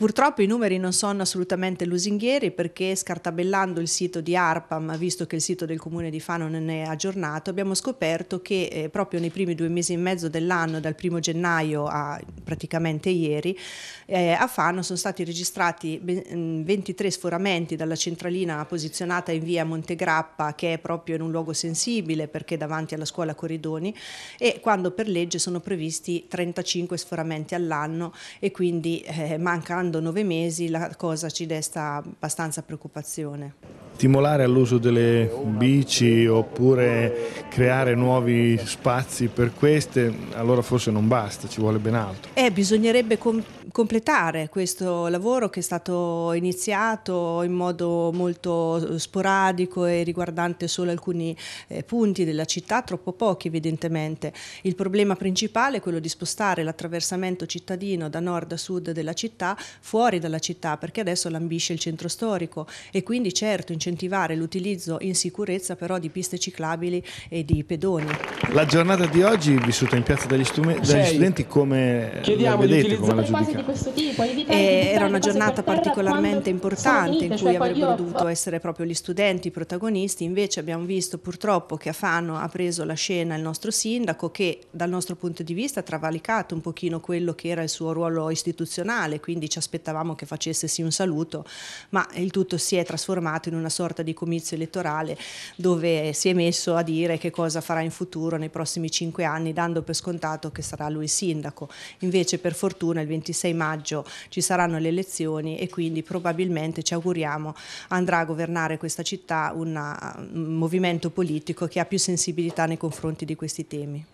Purtroppo i numeri non sono assolutamente lusinghieri perché scartabellando il sito di ARPAM, visto che il sito del comune di Fano non è aggiornato, abbiamo scoperto che eh, proprio nei primi due mesi e mezzo dell'anno, dal primo gennaio a praticamente ieri, eh, a Fano sono stati registrati 23 mm, sforamenti dalla centralina posizionata in via Montegrappa, che è proprio in un luogo sensibile perché è davanti alla scuola Corridoni, e quando per legge sono previsti 35 sforamenti all'anno e quindi eh, mancano superando nove mesi la cosa ci desta abbastanza preoccupazione stimolare all'uso delle bici oppure creare nuovi spazi per queste, allora forse non basta, ci vuole ben altro. Eh, bisognerebbe com completare questo lavoro che è stato iniziato in modo molto sporadico e riguardante solo alcuni eh, punti della città, troppo pochi evidentemente. Il problema principale è quello di spostare l'attraversamento cittadino da nord a sud della città fuori dalla città, perché adesso l'ambisce il centro storico e quindi certo in centro incentivare l'utilizzo in sicurezza però di piste ciclabili e di pedoni. La giornata di oggi vissuta in Piazza dagli, studen- dagli studenti come Chiediamo la vedete, come la giudicate? Eh, era una giornata particolarmente importante in cui cioè avrebbero dovuto essere proprio gli studenti i protagonisti, invece abbiamo visto purtroppo che a Fano ha preso la scena il nostro sindaco che dal nostro punto di vista ha travalicato un pochino quello che era il suo ruolo istituzionale, quindi ci aspettavamo che facesse sì un saluto, ma il tutto si è trasformato in una sorta di comizio elettorale dove si è messo a dire che cosa farà in futuro nei prossimi cinque anni, dando per scontato che sarà lui sindaco. Invece per fortuna il 26 maggio ci saranno le elezioni e quindi probabilmente ci auguriamo andrà a governare questa città una, un movimento politico che ha più sensibilità nei confronti di questi temi.